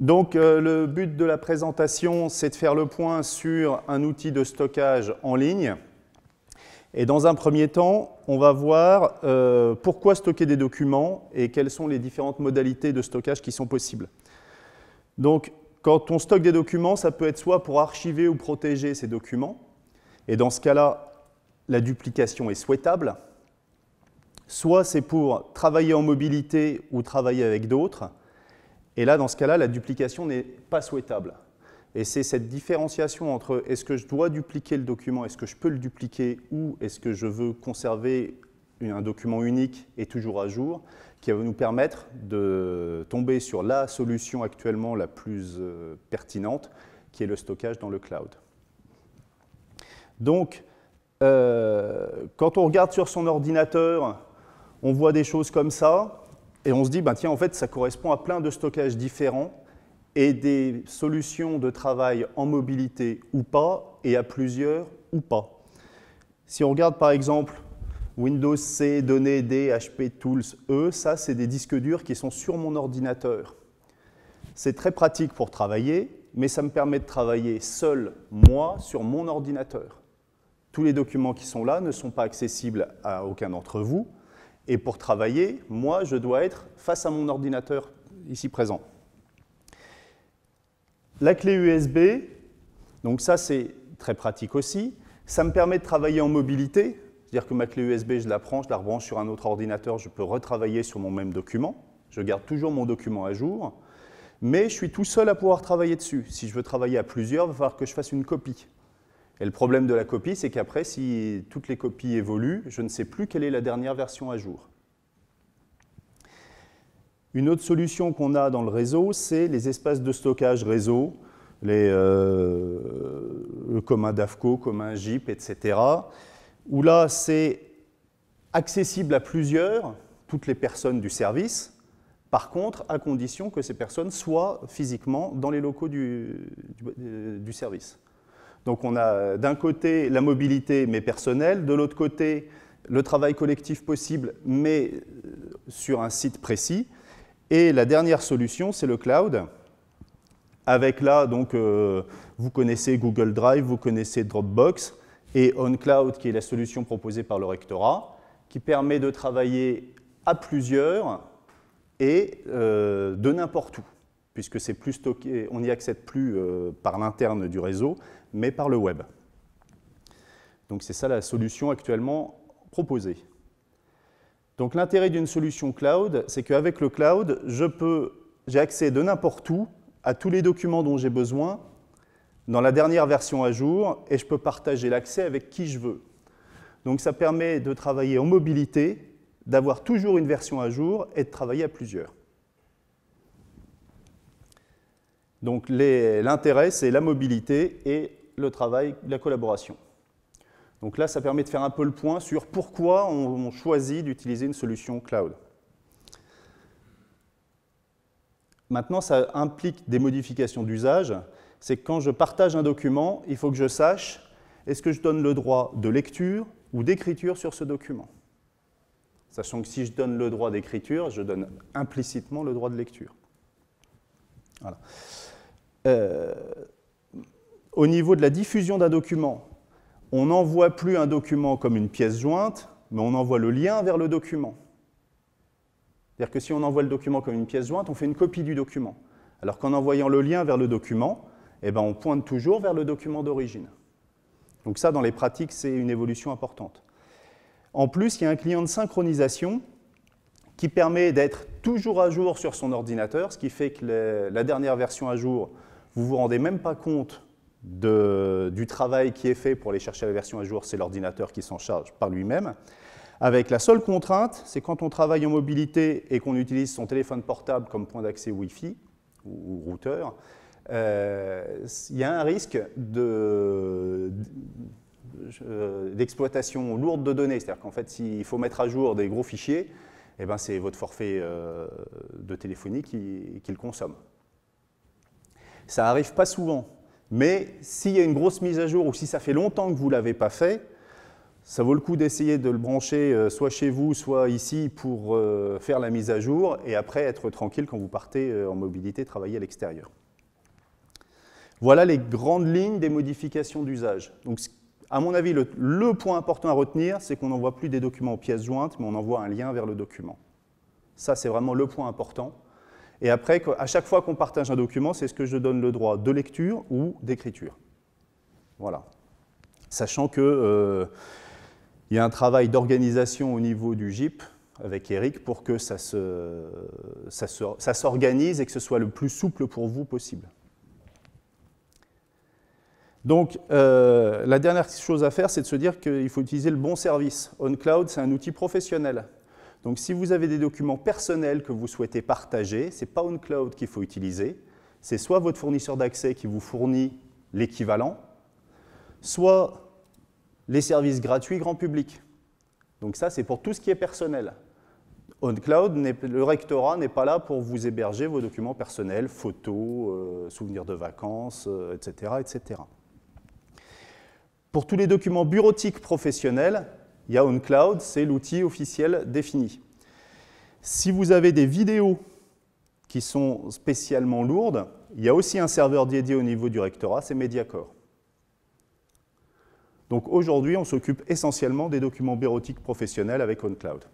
Donc euh, le but de la présentation, c'est de faire le point sur un outil de stockage en ligne. Et dans un premier temps, on va voir euh, pourquoi stocker des documents et quelles sont les différentes modalités de stockage qui sont possibles. Donc quand on stocke des documents, ça peut être soit pour archiver ou protéger ces documents, et dans ce cas-là, la duplication est souhaitable, soit c'est pour travailler en mobilité ou travailler avec d'autres, et là, dans ce cas-là, la duplication n'est pas souhaitable. Et c'est cette différenciation entre est-ce que je dois dupliquer le document, est-ce que je peux le dupliquer, ou est-ce que je veux conserver un document unique et toujours à jour, qui va nous permettre de tomber sur la solution actuellement la plus euh, pertinente, qui est le stockage dans le cloud. Donc, euh, quand on regarde sur son ordinateur, on voit des choses comme ça. Et on se dit, ben tiens, en fait, ça correspond à plein de stockages différents et des solutions de travail en mobilité ou pas, et à plusieurs ou pas. Si on regarde par exemple Windows C, données D, HP Tools E, ça c'est des disques durs qui sont sur mon ordinateur. C'est très pratique pour travailler, mais ça me permet de travailler seul, moi, sur mon ordinateur. Tous les documents qui sont là ne sont pas accessibles à aucun d'entre vous, et pour travailler, moi, je dois être face à mon ordinateur ici présent. La clé USB, donc ça c'est très pratique aussi, ça me permet de travailler en mobilité, c'est-à-dire que ma clé USB, je la prends, je la rebranche sur un autre ordinateur, je peux retravailler sur mon même document, je garde toujours mon document à jour, mais je suis tout seul à pouvoir travailler dessus. Si je veux travailler à plusieurs, il va falloir que je fasse une copie. Et le problème de la copie, c'est qu'après, si toutes les copies évoluent, je ne sais plus quelle est la dernière version à jour. Une autre solution qu'on a dans le réseau, c'est les espaces de stockage réseau, euh, comme un DAFCO, comme un JIP, etc. Où là, c'est accessible à plusieurs, toutes les personnes du service, par contre, à condition que ces personnes soient physiquement dans les locaux du euh, service. Donc on a euh, d'un côté la mobilité, mais personnelle, de l'autre côté le travail collectif possible, mais euh, sur un site précis. Et la dernière solution, c'est le cloud. Avec là, donc, euh, vous connaissez Google Drive, vous connaissez Dropbox et OnCloud, qui est la solution proposée par le rectorat, qui permet de travailler à plusieurs et de n'importe où puisque c'est plus stocké, on n'y accède plus euh, par l'interne du réseau, mais par le web. Donc c'est ça la solution actuellement proposée. Donc l'intérêt d'une solution cloud, c'est qu'avec le cloud, j'ai accès de n'importe où à tous les documents dont j'ai besoin dans la dernière version à jour et je peux partager l'accès avec qui je veux. Donc ça permet de travailler en mobilité, d'avoir toujours une version à jour et de travailler à plusieurs. Donc l'intérêt, c'est la mobilité et le travail, la collaboration. Donc là, ça permet de faire un peu le point sur pourquoi on, choisit d'utiliser une solution cloud. Maintenant, ça implique des modifications d'usage. C'est que quand je partage un document, il faut que je sache est-ce que je donne le droit de lecture ou d'écriture sur ce document. Sachant que si je donne le droit d'écriture, je donne implicitement le droit de lecture. Voilà. Euh, au niveau de la diffusion d'un document, on n'envoie plus un document comme une pièce jointe, mais on envoie le lien vers le document. C'est-à-dire que si on envoie le document comme une pièce jointe, on fait une copie du document. Alors qu'en envoyant le lien vers le document, eh ben on pointe toujours vers le document d'origine. Donc ça, dans les pratiques, c'est une évolution importante. En plus, il y a un client de synchronisation qui permet d'être toujours à jour sur son ordinateur, ce qui fait que la dernière version à jour vous ne vous rendez même pas compte de, du travail qui est fait pour aller chercher la version à jour, c'est l'ordinateur qui s'en charge par lui-même. Avec la seule contrainte, c'est quand on travaille en mobilité et qu'on utilise son téléphone portable comme point d'accès Wi-Fi ou, routeur, euh, il y a un risque euh, d'exploitation de, lourde de données. C'est-à-dire qu'en fait, s'il faut mettre à jour des gros fichiers, eh ben c'est votre forfait euh, de téléphonie qui, qui le consomme. Ça n'arrive pas souvent. Mais s'il y a une grosse mise à jour ou si ça fait longtemps que vous ne l'avez pas fait, ça vaut le coup d'essayer de le brancher euh, soit chez vous, soit ici pour euh, faire la mise à jour et après être tranquille quand vous partez euh, en mobilité travailler à l'extérieur. Voilà les grandes lignes des modifications d'usage. Donc, à mon avis, le, le point important à retenir, c'est qu'on n'envoie plus des documents aux pièces jointes, mais on envoie un lien vers le document. Ça, c'est vraiment le point important. Et après, à chaque fois qu'on partage un document, c'est ce que je donne le droit de lecture ou d'écriture. Voilà. Sachant que euh, il y a un travail d'organisation au niveau du GIP avec Eric pour que ça s'organise et que ce soit le plus souple pour vous possible. Donc, euh, la dernière chose à faire, c'est de se dire qu'il faut utiliser le bon service. OnCloud, c'est un outil professionnel. Donc si vous avez des documents personnels que vous souhaitez partager, ce n'est pas OnCloud qu'il faut utiliser, c'est soit votre fournisseur d'accès qui vous fournit l'équivalent, soit les services gratuits grand public. Donc ça, c'est pour tout ce qui est personnel. OnCloud, le rectorat n'est pas là pour vous héberger vos documents personnels, photos, euh, souvenirs de vacances, etc., euh, etc. Pour tous les documents bureautiques professionnels, a OnCloud, c'est l'outil officiel défini. Si vous avez des vidéos qui sont spécialement lourdes, il y a aussi un serveur dédié au niveau du rectorat, c'est Mediacore. Donc aujourd'hui, on s'occupe essentiellement des documents bureautiques professionnels avec OnCloud.